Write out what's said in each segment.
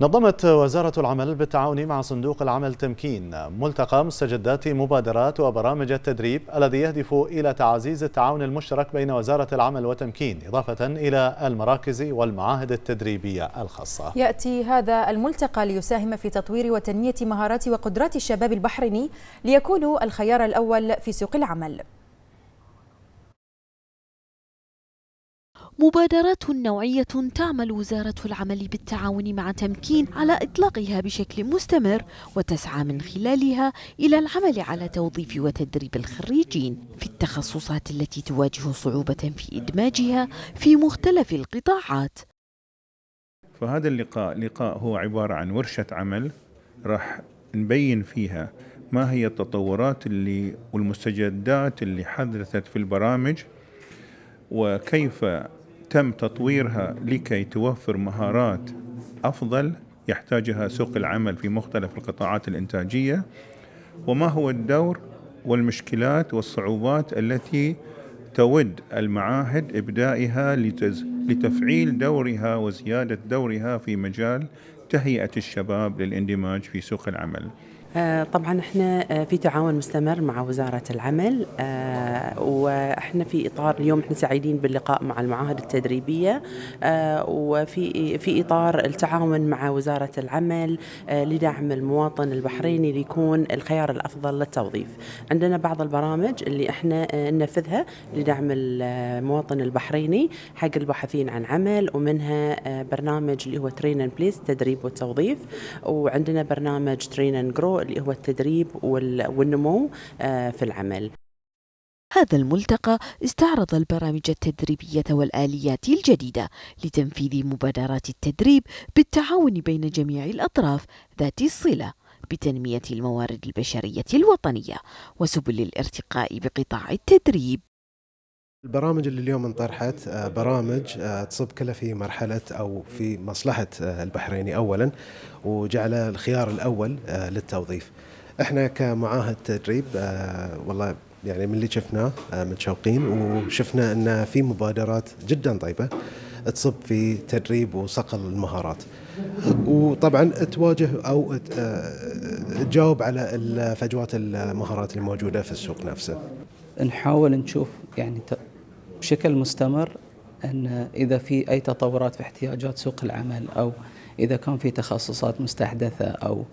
نظمت وزارة العمل بالتعاون مع صندوق العمل تمكين ملتقى مستجدات مبادرات وبرامج التدريب الذي يهدف إلى تعزيز التعاون المشترك بين وزارة العمل وتمكين إضافة إلى المراكز والمعاهد التدريبية الخاصة يأتي هذا الملتقى ليساهم في تطوير وتنمية مهارات وقدرات الشباب البحريني ليكونوا الخيار الأول في سوق العمل مبادرات نوعية تعمل وزارة العمل بالتعاون مع تمكين على إطلاقها بشكل مستمر وتسعى من خلالها إلى العمل على توظيف وتدريب الخريجين في التخصصات التي تواجه صعوبة في إدماجها في مختلف القطاعات فهذا اللقاء لقاء هو عبارة عن ورشة عمل راح نبين فيها ما هي التطورات اللي والمستجدات اللي حدثت في البرامج وكيف تم تطويرها لكي توفر مهارات افضل يحتاجها سوق العمل في مختلف القطاعات الانتاجيه وما هو الدور والمشكلات والصعوبات التي تود المعاهد ابدائها لتفعيل دورها وزياده دورها في مجال تهيئه الشباب للاندماج في سوق العمل. آه، طبعا احنا آه، في تعاون مستمر مع وزاره العمل آه، واحنا في اطار اليوم احنا سعيدين باللقاء مع المعاهد التدريبيه وفي في اطار التعاون مع وزاره العمل لدعم المواطن البحريني ليكون الخيار الافضل للتوظيف. عندنا بعض البرامج اللي احنا ننفذها لدعم المواطن البحريني حق الباحثين عن عمل ومنها برنامج اللي هو ترين بليس تدريب والتوظيف وعندنا برنامج ترين جرو اللي هو التدريب والنمو آه، في العمل هذا الملتقى استعرض البرامج التدريبية والآليات الجديدة لتنفيذ مبادرات التدريب بالتعاون بين جميع الأطراف ذات الصلة بتنمية الموارد البشرية الوطنية وسبل الارتقاء بقطاع التدريب البرامج اللي اليوم انطرحت آه، برامج آه، تصب كلها في مرحلة أو في مصلحة آه، البحريني أولا وجعل الخيار الأول للتوظيف احنا كمعاهد تدريب والله يعني من اللي شفناه متشوقين وشفنا أن في مبادرات جدا طيبة تصب في تدريب وصقل المهارات وطبعا تواجه او تجاوب على فجوات المهارات الموجوده في السوق نفسه. نحاول نشوف يعني بشكل مستمر أن إذا في أي تطورات في احتياجات سوق العمل أو إذا كان في تخصصات مستحدثة أو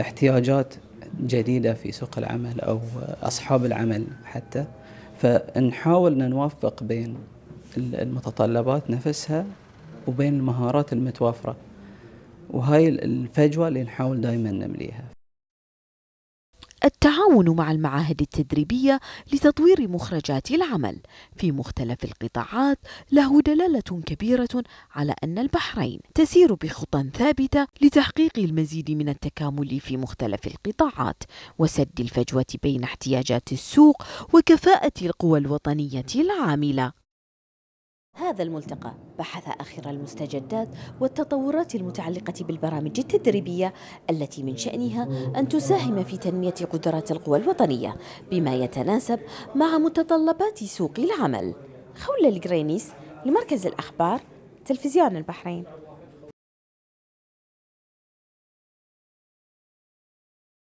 احتياجات جديدة في سوق العمل أو أصحاب العمل حتى فنحاول أن نوفق بين المتطلبات نفسها وبين المهارات المتوفرة وهاي الفجوة اللي نحاول دائما نمليها التعاون التعاون مع المعاهد التدريبية لتطوير مخرجات العمل في مختلف القطاعات له دلالة كبيرة على أن البحرين تسير بخطى ثابتة لتحقيق المزيد من التكامل في مختلف القطاعات وسد الفجوة بين احتياجات السوق وكفاءة القوى الوطنية العاملة هذا الملتقى بحث آخر المستجدات والتطورات المتعلقة بالبرامج التدريبية التي من شأنها أن تساهم في تنمية قدرات القوى الوطنية بما يتناسب مع متطلبات سوق العمل خولة الجرينيس لمركز الأخبار تلفزيون البحرين